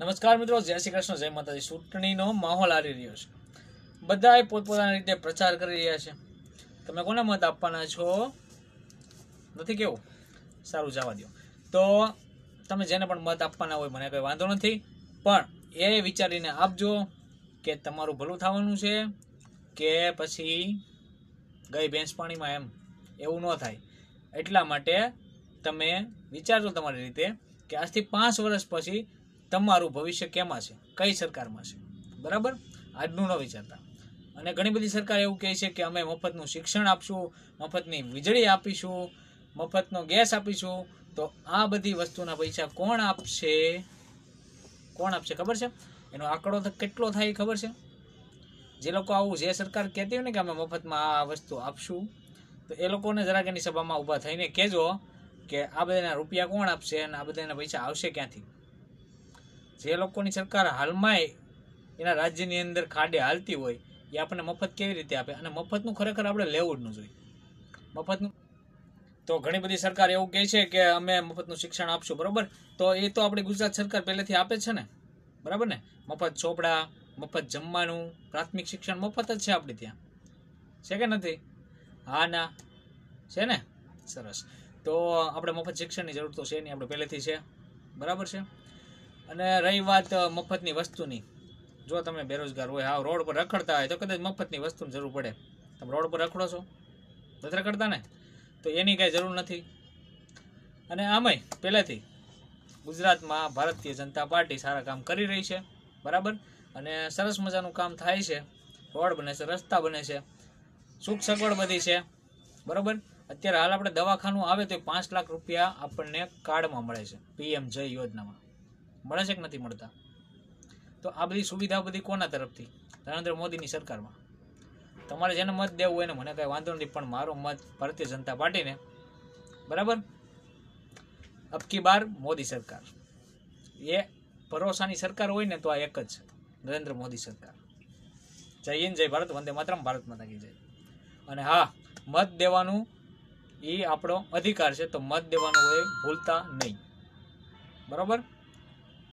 નમસ્કાર મિત્રો જય શ્રી કૃષ્ણ જય માતાજી ચૂંટણીનો માહોલ આવી રહ્યો છે બધાએ પોતપોતાની રીતે પ્રચાર કરી રહ્યા છે તમે કોને મત આપવાના છો નથી કેવું સારું જવા દો તો તમે જેને પણ મત આપવાના હોય મને કંઈ વાંધો નથી પણ એ વિચારીને આપજો કે તમારું ભલું થવાનું છે કે પછી ગઈ ભેંસ પાણીમાં એમ એવું ન થાય એટલા માટે તમે વિચારજો તમારી રીતે કે આજથી પાંચ વર્ષ પછી તમારું ભવિષ્ય કેમાં છે કઈ સરકારમાં છે બરાબર આજનું ન વિચારતા અને ઘણી બધી સરકાર એવું કહે છે કે અમે મફતનું શિક્ષણ આપશું મફતની વીજળી આપીશું મફતનો ગેસ આપીશું તો આ બધી વસ્તુના પૈસા કોણ આપશે કોણ આપશે ખબર છે એનો આંકડો કેટલો થાય ખબર છે જે લોકો આવું જે સરકાર કહેતી હોય ને કે અમે મફતમાં આ વસ્તુ આપશું તો એ લોકોને જરાક એની સભામાં ઊભા થઈને કહેજો કે આ બધાના રૂપિયા કોણ આપશે અને આ બધાના પૈસા આવશે ક્યાંથી જે લોકોની સરકાર હાલમાંય એના રાજ્યની અંદર ખાડે હાલતી હોય એ આપણને મફત કેવી રીતે આપે અને મફતનું ખરેખર આપણે લેવું જ ન જોઈએ મફતનું તો ઘણી બધી સરકાર એવું કહે છે કે અમે મફતનું શિક્ષણ આપશું બરાબર તો એ તો આપણી ગુજરાત સરકાર પહેલેથી આપે છે ને બરાબર ને મફત ચોપડા મફત જમવાનું પ્રાથમિક શિક્ષણ મફત જ છે આપણે ત્યાં છે કે નથી હા ના છે ને સરસ તો આપણે મફત શિક્ષણની જરૂર તો છે નહીં આપણે પહેલેથી છે બરાબર છે અને રહી વાત મફતની વસ્તુની જો તમે બેરોજગાર હોય હા રોડ પર રખડતા હોય તો કદાચ મફતની વસ્તુની જરૂર પડે તમે રોડ પર રખડો છો નથી રખડતા ને તો એની કાંઈ જરૂર નથી અને આમય પહેલેથી ગુજરાતમાં ભારતીય જનતા પાર્ટી સારા કામ કરી રહી છે બરાબર અને સરસ મજાનું કામ થાય છે રોડ બને છે રસ્તા બને છે સુખ સગવડ બધી છે બરાબર અત્યારે હાલ આપણે દવાખાનું આવે તો પાંચ લાખ રૂપિયા આપણને કાર્ડમાં મળે છે પીએમ જય યોજનામાં મળે છે કે નથી મળતા તો આ બધી સુવિધા બધી કોના તરફથી નરેન્દ્ર મોદીની સરકારમાં તમારે જેને મત દેવું હોય મને કાંઈ વાંધો નથી પણ મારો મત ભારતીય જનતા પાર્ટીને બરાબર અબકી બાર મોદી સરકાર એ ભરોસાની સરકાર હોય ને તો આ એક જ છે નરેન્દ્ર મોદી સરકાર જય હિન્દ જય ભારત વંદે માતરમ ભારત માતા કી જય અને હા મત દેવાનું એ આપણો અધિકાર છે તો મત દેવાનું હોય ભૂલતા નહીં બરાબર